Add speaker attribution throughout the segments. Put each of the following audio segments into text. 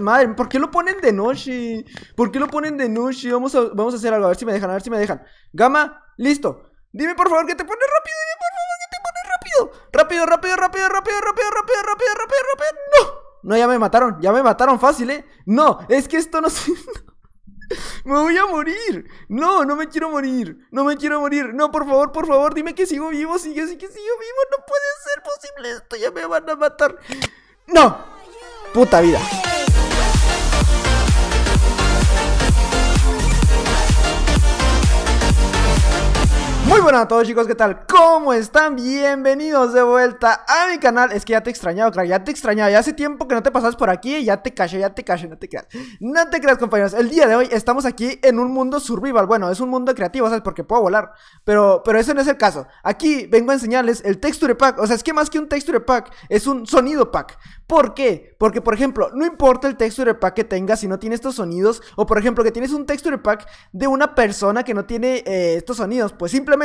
Speaker 1: Madre, ¿por qué lo ponen de noche? ¿Por qué lo ponen de noche? Vamos a, vamos a hacer algo, a ver si me dejan, a ver si me dejan. Gama, listo. Dime por favor que te pones rápido, dime por favor que te pones rápido. Rápido, rápido, rápido, rápido, rápido, rápido, rápido, rápido, rápido. No, no, ya me mataron, ya me mataron fácil, ¿eh? No, es que esto no se... me voy a morir. No, no me quiero morir. No me quiero morir. No, por favor, por favor, dime que sigo vivo. Sigue, sí, que sigo vivo. No puede ser posible esto. Ya me van a matar. No. Puta vida. Muy buenas a todos chicos, ¿qué tal? ¿Cómo están? Bienvenidos de vuelta a mi canal Es que ya te he extrañado, crack. ya te he extrañado Ya hace tiempo que no te pasas por aquí, ya te caché, ya te caché, no te creas No te creas compañeros, el día de hoy estamos aquí en un mundo survival Bueno, es un mundo creativo, ¿sabes? Porque puedo volar Pero, pero eso no es el caso Aquí vengo a enseñarles el texture pack O sea, es que más que un texture pack, es un sonido pack ¿Por qué? Porque, por ejemplo, no importa el texture pack que tengas si no tiene estos sonidos O, por ejemplo, que tienes un texture pack de una persona que no tiene eh, estos sonidos Pues simplemente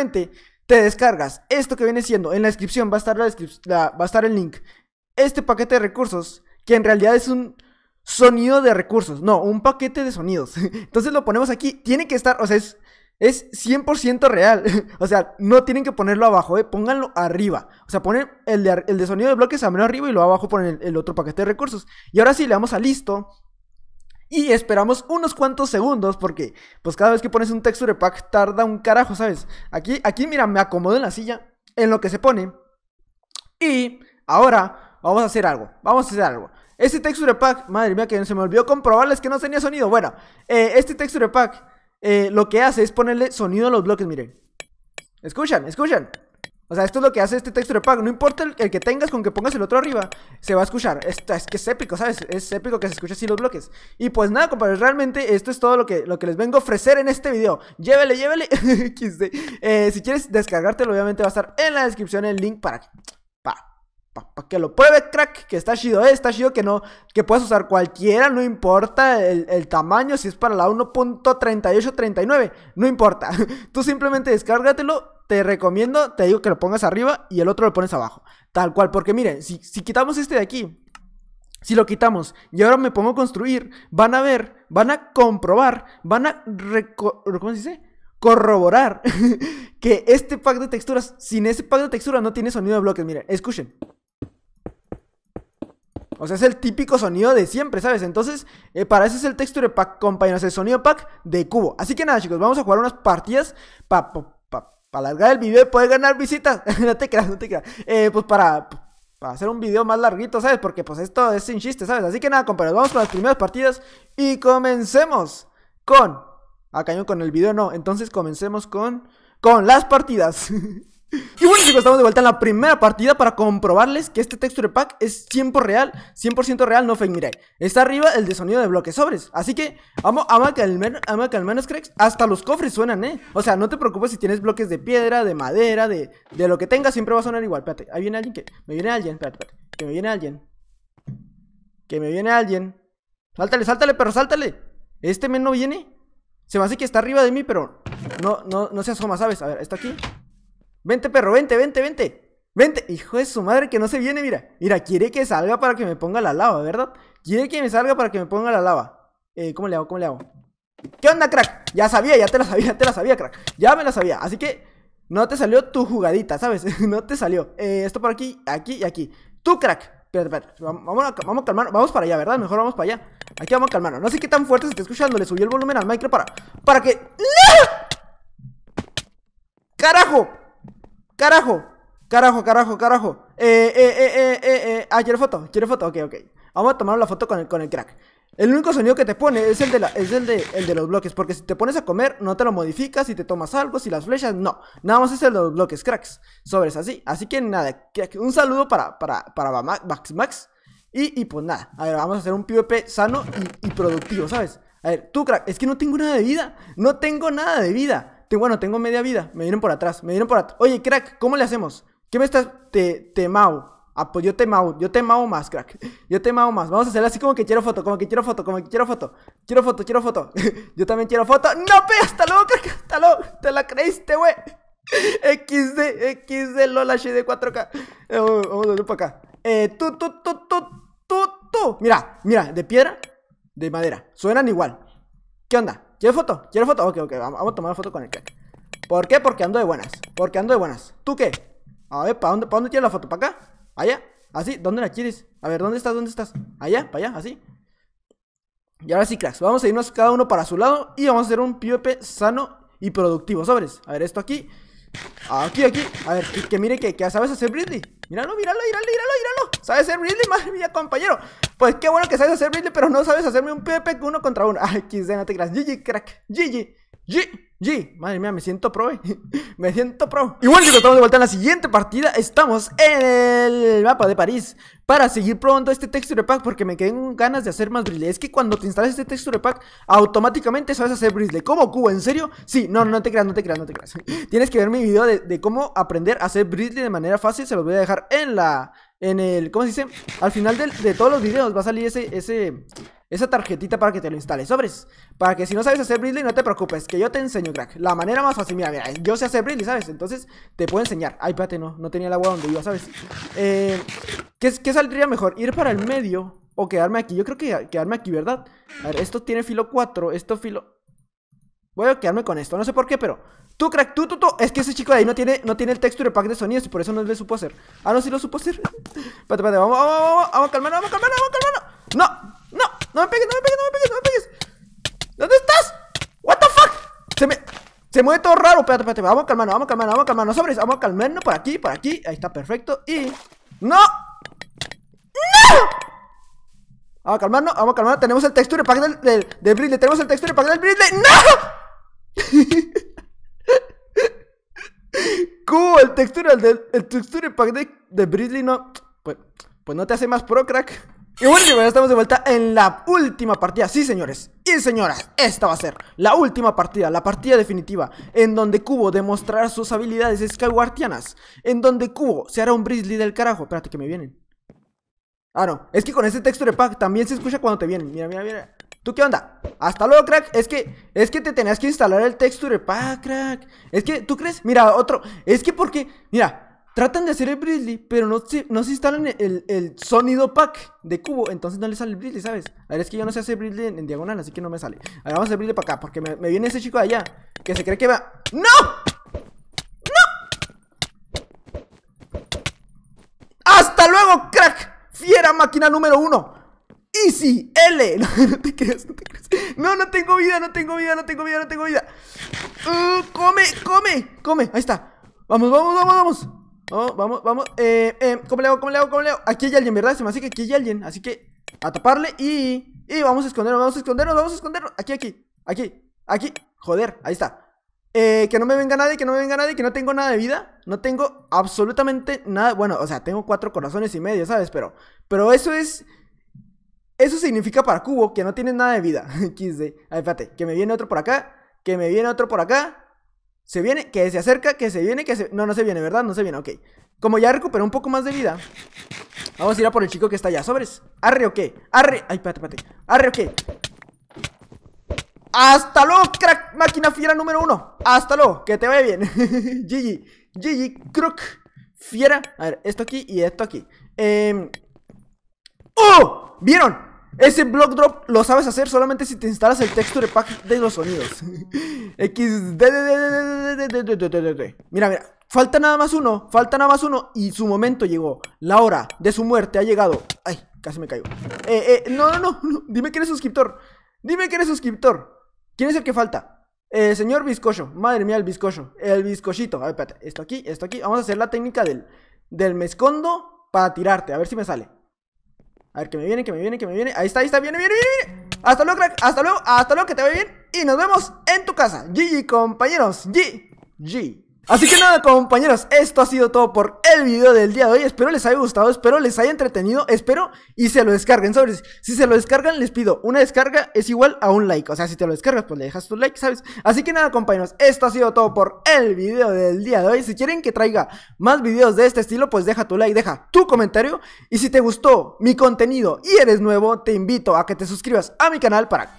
Speaker 1: te descargas esto que viene siendo. En la descripción va a estar, la va a estar el link. Este paquete de recursos, que en realidad es un sonido de recursos. No, un paquete de sonidos. Entonces lo ponemos aquí. Tiene que estar, o sea, es, es 100% real. o sea, no tienen que ponerlo abajo, ¿eh? pónganlo arriba. O sea, ponen el de, el de sonido de bloques a menos arriba y lo abajo ponen el, otro paquete de recursos. Y ahora sí, le damos a listo. Y esperamos unos cuantos segundos porque pues cada vez que pones un texture pack tarda un carajo, ¿sabes? Aquí, aquí mira, me acomodo en la silla, en lo que se pone. Y ahora vamos a hacer algo, vamos a hacer algo. Este texture pack, madre mía que se me olvidó comprobarles que no tenía sonido. Bueno, eh, este texture pack eh, lo que hace es ponerle sonido a los bloques, miren. Escuchan, escuchan. O sea, esto es lo que hace este texto de pago. No importa el, que tengas, con que pongas el otro arriba, se va a escuchar. es que es épico, ¿sabes? Es épico que se escuche así los bloques. Y pues nada, compadres, realmente esto es todo lo que, lo que les vengo a ofrecer en este video. Llévele, llévele. Eh, si quieres descargártelo, obviamente va a estar en la descripción el link para que, para, que lo pruebe, crack. Que está chido, eh. Está chido que no, que puedas usar cualquiera, no importa el, tamaño. Si es para la 1.38, 39 no importa. Tú simplemente descárgatelo te recomiendo, te digo que lo pongas arriba y el otro lo pones abajo. Tal cual, porque miren, si, quitamos este de aquí, si lo quitamos y ahora me pongo a construir, van a ver, van a comprobar, van a... ¿Cómo se dice? Corroborar que este pack de texturas, sin ese pack de texturas no tiene sonido de bloques. Miren, escuchen. O sea, es el típico sonido de siempre, ¿sabes? Entonces, eh, para eso es el texture pack, compañeros, el sonido pack de cubo. Así que nada, chicos, vamos a jugar unas partidas para alargar el video puedes ganar visitas. no te creas, no te creas. Eh, pues para, para hacer un video más larguito, ¿sabes? Porque pues esto es sin chiste, ¿sabes? Así que nada, compañeros, vamos con las primeras partidas y comencemos con... A ah, cañón con el video no, entonces comencemos con... Con las partidas. Y bueno chicos, estamos de vuelta en la primera partida para comprobarles que este texture pack es 100% real, 100% real, no fake, mira Está arriba el de sonido de bloques sobres, así que vamos vamos que al menos cracks, hasta los cofres suenan, eh O sea, no te preocupes si tienes bloques de piedra, de madera, de, lo que tengas, siempre va a sonar igual Espérate, ahí viene alguien que, me viene alguien, espérate, que me viene alguien Que me viene alguien Sáltale, sáltale, perro, sáltale Este men no viene Se me hace que está arriba de mí, pero no, no, no se asoma, ¿sabes? A ver, está aquí Vente, perro, vente, vente, vente. Vente, hijo de su madre que no se viene, mira. Mira, quiere que salga para que me ponga la lava, ¿verdad? Quiere que me salga para que me ponga la lava. Eh, ¿cómo le hago? ¿Cómo le hago? ¿Qué onda, crack? Ya sabía, ya te la sabía, ya te la sabía, crack. Ya me la sabía. Así que no te salió tu jugadita, ¿sabes? no te salió. Eh, esto por aquí, aquí y aquí. Tú, crack. Espérate, espérate. Vamos a, vamos calmar. Vamos para allá, ¿verdad? Mejor vamos para allá. Aquí vamos a calmarlo, No sé qué tan fuerte se está escuchando. Le subí el volumen al micro para, para que... ¡No! ¡Ah! ¡Carajo! Carajo, carajo, carajo, carajo. Eh, eh, eh, eh, eh ah, quiero foto, quiero foto. Ok, ok. Vamos a tomar la foto con el, con el crack. El único sonido que te pone es el de la, es el de, el de los bloques. Porque si te pones a comer, no te lo modificas. Si te tomas algo, si las flechas, no. Nada más es el de los bloques, cracks. Sobres así. Así que nada, un saludo para, para, Max Max. Y, pues nada, a ver, vamos a hacer un PvP sano y, y productivo, ¿sabes? A ver, tú, crack, es que no tengo nada de vida. No tengo nada de vida bueno, tengo media vida, me vienen por atrás, me vienen por atrás. Oye, crack, ¿cómo le hacemos? ¿Qué me estás? Te, te Ah, pues yo te yo te mau más, crack. Yo te mau más. Vamos a hacer así como que quiero foto, como que quiero foto, como que quiero foto. Quiero foto, quiero foto. yo también quiero foto. No, pe, hasta luego, crack, hasta luego. Te la creíste, güey. XD, XD, Lola de 4K. Eh, vamos a ver para acá. Eh, tú, tú, tú, tú, tú, tú. Mira, mira, de piedra, de madera. Suenan igual. ¿Qué onda? ¿Quieres foto? ¿Quieres foto? Ok, ok, vamos a tomar foto con el crack ¿Por qué? Porque ando de buenas. Porque ando de buenas. ¿Tú qué? A ver, ¿para dónde, ¿para dónde tienes la foto? ¿Para acá? ¿Allá? ¿Así? ¿Dónde la quieres? A ver, ¿dónde estás? ¿Dónde estás? ¿Allá? ¿Para allá? ¿Así? Y ahora sí, cracks, vamos a irnos cada uno para su lado y vamos a hacer un PvP sano y productivo. Sobres. A ver, esto aquí. Aquí, aquí. A ver, que, que mire que, que, sabes hacer Ridley. Míralo, míralo, míralo, míralo, míralo. ¿Sabes hacer Ridley? Madre mía, compañero. Pues qué bueno que sabes hacer Ridley, pero no sabes hacerme un PvP uno contra uno. Ay, XD, no te creas. GG, crack. GG. G, G, madre mía, me siento pro, eh. me siento pro. Igual bueno chicos, estamos de vuelta en la siguiente partida, estamos en el mapa de París para seguir probando este texture pack porque me quedé ganas de hacer más brisle. Es que cuando te instalas este texture pack, automáticamente sabes hacer brisle. ¿Cómo, Cubo? ¿En serio? Sí, no, no te creas, no te creas, no te creas. Tienes que ver mi video de, cómo aprender a hacer brisle de manera fácil, se los voy a dejar en la... En el, ¿cómo se dice? Al final de, todos los videos va a salir ese, ese, esa tarjetita para que te lo instales, sobres. Para que si no sabes hacer Brindley no te preocupes, que yo te enseño, crack. La manera más fácil, mira, mira, yo sé hacer Brindley, ¿sabes? Entonces te puedo enseñar. Ay, espérate, no, no tenía el agua donde iba, ¿sabes? Eh, ¿qué, ¿Qué saldría mejor? ¿Ir para el medio o quedarme aquí? Yo creo que quedarme aquí, ¿verdad? A ver, esto tiene filo 4, esto filo... Voy a quedarme con esto, no sé por qué, pero... Tú, crack, tú, tú, tú. Es que ese chico de ahí no tiene, no tiene el texture pack de sonidos y por eso no lo supo hacer. Ah, no, sí lo supo hacer. Espérate, espérate, vamos, vamos, vamos, vamos, calmar, vamos, calmar, vamos, ¡No! No me pegues, no me pegues, no me pegues, no me pegues. ¿Dónde estás? What the fuck? Se me... Se mueve todo raro, espérate, espérate, vamos a calmarnos, vamos a calmarnos, vamos a calmarnos, sobres, vamos a calmarnos por aquí, por aquí, ahí está, perfecto, y... ¡No! ¡No! Vamos a calmarnos, vamos a calmarnos. Tenemos el texture pack del, de del Tenemos el texture pack del brindle ¡No! cool, el texture, el, el texture pack de, de Bridley no. Pues, pues no te hace más pro, crack. Y bueno ya estamos de vuelta en la última partida Sí señores y señoras, esta va a ser la última partida, la partida definitiva En donde Cubo demostrará sus habilidades Skywardianas En donde Cubo se hará un Brizzly del carajo Espérate que me vienen Ah no, es que con este texture pack también se escucha cuando te vienen Mira, mira, mira ¿Tú qué onda? Hasta luego, crack. Es que, es que te tenías que instalar el texture pack, crack. Es que, ¿tú crees? Mira, otro. Es que porque, mira, Tratan de hacer el Brizzly, pero no se, no se instalan el, sonido pack de cubo, entonces no le sale el Brizzly, ¿sabes? La verdad es que yo no sé hacer Brizzly en, diagonal, así que no me sale. Ahora vamos a hacer para acá, porque me, viene ese chico de allá, que se cree que va... ¡No! ¡No! ¡Hasta luego, crack! Fiera máquina número uno. Easy L. No, no, te creas, no te creas. No, no tengo vida, no tengo vida, no tengo vida, no tengo vida. Uh, come, come, come. Ahí está. Vamos, vamos, vamos, vamos. Oh, vamos, vamos. Eh, eh, ¿Cómo le hago? ¿Cómo le hago? ¿Cómo le hago? Aquí hay alguien, ¿verdad? Se me hace que aquí hay alguien. Así que a taparle y. Y vamos a escondernos, vamos a escondernos, vamos a escondernos. Aquí, aquí, aquí, aquí. Joder, ahí está. Eh, que no me venga nadie, que no me venga nadie, que no tengo nada de vida. No tengo absolutamente nada. Bueno, o sea, tengo cuatro corazones y medio, ¿sabes? Pero, pero eso es. Eso significa para Cubo que no tienes nada de vida. 15 A espérate, que me viene otro por acá. Que me viene otro por acá. Se viene, que se acerca, que se viene, que se... No, no se viene, ¿verdad? No se viene, ok. Como ya recuperó un poco más de vida, vamos a ir a por el chico que está allá. Sobres. Arre o qué. Arre. Ay, pate, pate. Arre o qué. Hasta luego, crack. Máquina fiera número uno. Hasta luego. Que te vaya bien. GG. GG. Crook. Fiera. A ver, esto aquí y esto aquí. Eh... ¡Oh! ¿Vieron? Ese block drop lo sabes hacer solamente si te instalas el texture pack de los sonidos. X Mira, mira. Falta nada más uno. Falta nada más uno. Y su momento llegó. La hora de su muerte ha llegado. Ay, casi me caigo. Eh, eh, no, no, no. Dime que eres suscriptor. Dime que eres suscriptor. ¿Quién es el que falta? Eh, señor bizcocho, madre mía, el bizcocho. El bizcochito. A ver, espérate. Esto aquí, esto aquí. Vamos a hacer la técnica del, del mezcondo para tirarte. A ver si me sale. A ver, que me viene, que me viene, que me viene. Ahí está, ahí está, viene, viene, viene. Hasta luego, crack. Hasta luego, hasta luego, que te vaya bien. Y nos vemos en tu casa. GG, compañeros. GG. Así que nada compañeros, esto ha sido todo por el video del día de hoy, espero les haya gustado, espero les haya entretenido, espero y se lo descarguen, sobre si se lo descargan les pido, una descarga es igual a un like, o sea si te lo descargas pues le dejas tu like, ¿sabes? Así que nada compañeros, esto ha sido todo por el video del día de hoy, si quieren que traiga más videos de este estilo pues deja tu like, deja tu comentario y si te gustó mi contenido y eres nuevo te invito a que te suscribas a mi canal para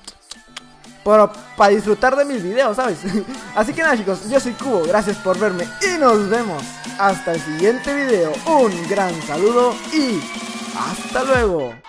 Speaker 1: para, para disfrutar de mis videos, ¿sabes? Así que nada chicos, yo soy Cubo, gracias por verme y nos vemos hasta el siguiente video. Un gran saludo y hasta luego.